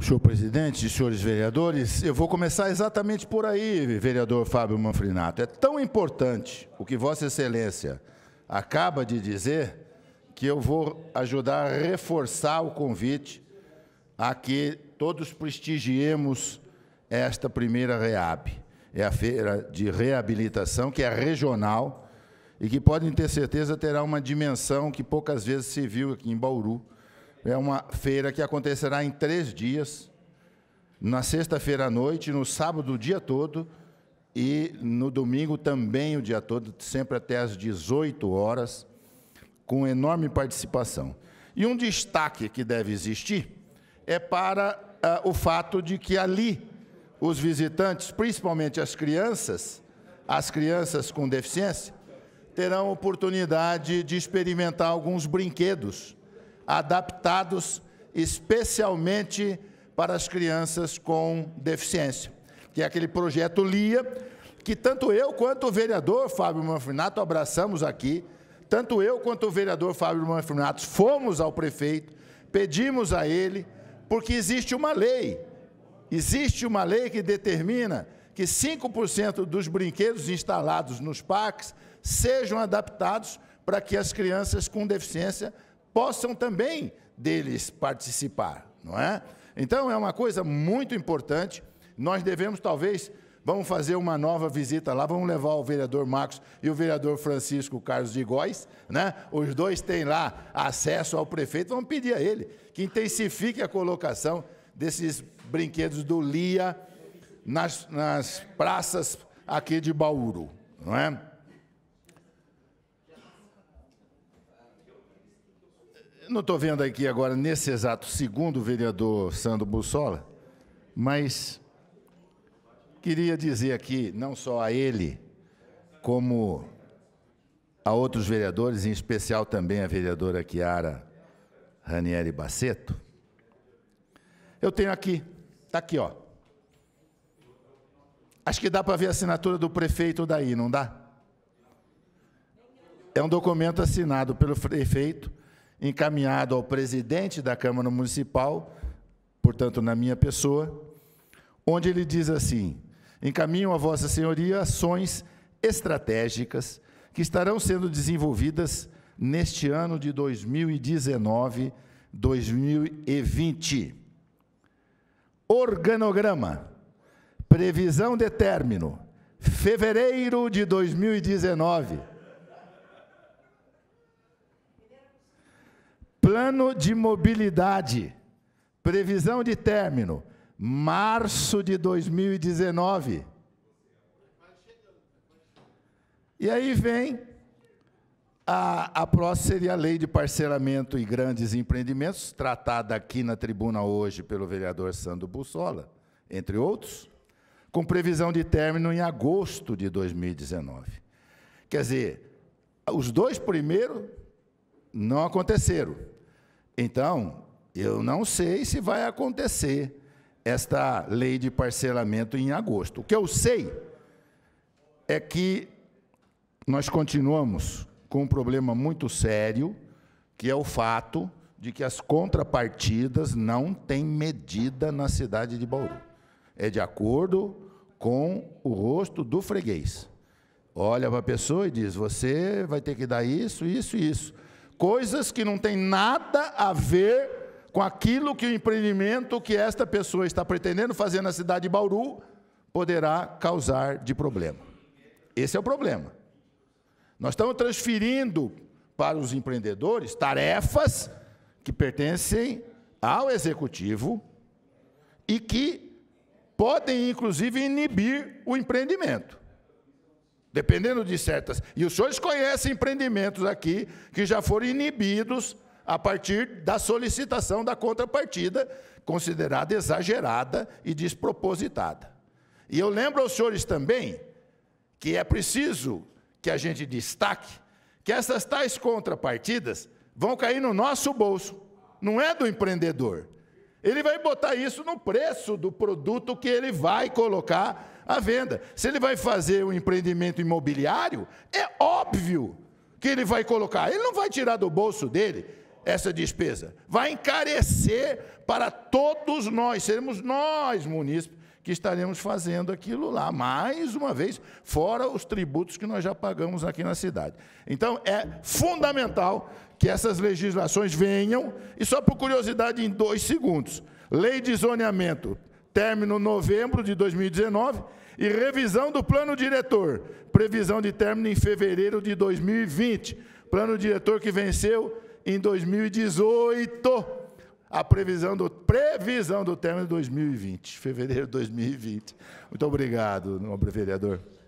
Senhor presidente, senhores vereadores, eu vou começar exatamente por aí, vereador Fábio Manfrinato. É tão importante o que Vossa Excelência acaba de dizer que eu vou ajudar a reforçar o convite a que todos prestigiemos esta primeira REAB. É a feira de reabilitação, que é regional e que podem ter certeza terá uma dimensão que poucas vezes se viu aqui em Bauru é uma feira que acontecerá em três dias, na sexta-feira à noite, no sábado o dia todo e no domingo também o dia todo, sempre até às 18 horas, com enorme participação. E um destaque que deve existir é para ah, o fato de que ali os visitantes, principalmente as crianças, as crianças com deficiência, terão oportunidade de experimentar alguns brinquedos adaptados especialmente para as crianças com deficiência, que é aquele projeto LIA, que tanto eu quanto o vereador Fábio Manfrinato abraçamos aqui, tanto eu quanto o vereador Fábio Manfrinato fomos ao prefeito, pedimos a ele, porque existe uma lei, existe uma lei que determina que 5% dos brinquedos instalados nos parques sejam adaptados para que as crianças com deficiência possam também deles participar, não é? Então é uma coisa muito importante. Nós devemos talvez vamos fazer uma nova visita lá, vamos levar o vereador Marcos e o vereador Francisco Carlos de Góes, né? Os dois têm lá acesso ao prefeito, vamos pedir a ele que intensifique a colocação desses brinquedos do Lia nas, nas praças aqui de Bauru, não é? Não estou vendo aqui agora, nesse exato segundo, o vereador Sandro Bussola, mas queria dizer aqui, não só a ele, como a outros vereadores, em especial também a vereadora Chiara Ranieri Baceto. Eu tenho aqui, está aqui, ó. Acho que dá para ver a assinatura do prefeito daí, não dá? É um documento assinado pelo prefeito encaminhado ao presidente da Câmara Municipal, portanto, na minha pessoa, onde ele diz assim: encaminho a Vossa Senhoria ações estratégicas que estarão sendo desenvolvidas neste ano de 2019, 2020. Organograma. Previsão de término: fevereiro de 2019. Plano de mobilidade. Previsão de término: março de 2019. E aí vem a, a próxima seria a lei de parcelamento e grandes empreendimentos, tratada aqui na tribuna hoje pelo vereador Sandro Bussola, entre outros, com previsão de término em agosto de 2019. Quer dizer, os dois primeiros não aconteceram. Então, eu não sei se vai acontecer esta lei de parcelamento em agosto. O que eu sei é que nós continuamos com um problema muito sério, que é o fato de que as contrapartidas não têm medida na cidade de Bauru. É de acordo com o rosto do freguês. Olha para a pessoa e diz: você vai ter que dar isso, isso e isso coisas que não têm nada a ver com aquilo que o empreendimento que esta pessoa está pretendendo fazer na cidade de Bauru poderá causar de problema. Esse é o problema. Nós estamos transferindo para os empreendedores tarefas que pertencem ao executivo e que podem, inclusive, inibir o empreendimento dependendo de certas. E os senhores conhecem empreendimentos aqui que já foram inibidos a partir da solicitação da contrapartida, considerada exagerada e despropositada. E eu lembro aos senhores também que é preciso que a gente destaque que essas tais contrapartidas vão cair no nosso bolso, não é do empreendedor. Ele vai botar isso no preço do produto que ele vai colocar à venda. Se ele vai fazer um empreendimento imobiliário, é óbvio que ele vai colocar. Ele não vai tirar do bolso dele essa despesa. Vai encarecer para todos nós, seremos nós munícipes que estaremos fazendo aquilo lá, mais uma vez, fora os tributos que nós já pagamos aqui na cidade. Então, é fundamental que essas legislações venham, e só por curiosidade, em dois segundos. Lei de zoneamento, término novembro de 2019, e revisão do plano diretor, previsão de término em fevereiro de 2020. Plano diretor que venceu em 2018 a previsão do, previsão do término de 2020, fevereiro de 2020. Muito obrigado, nobre vereador.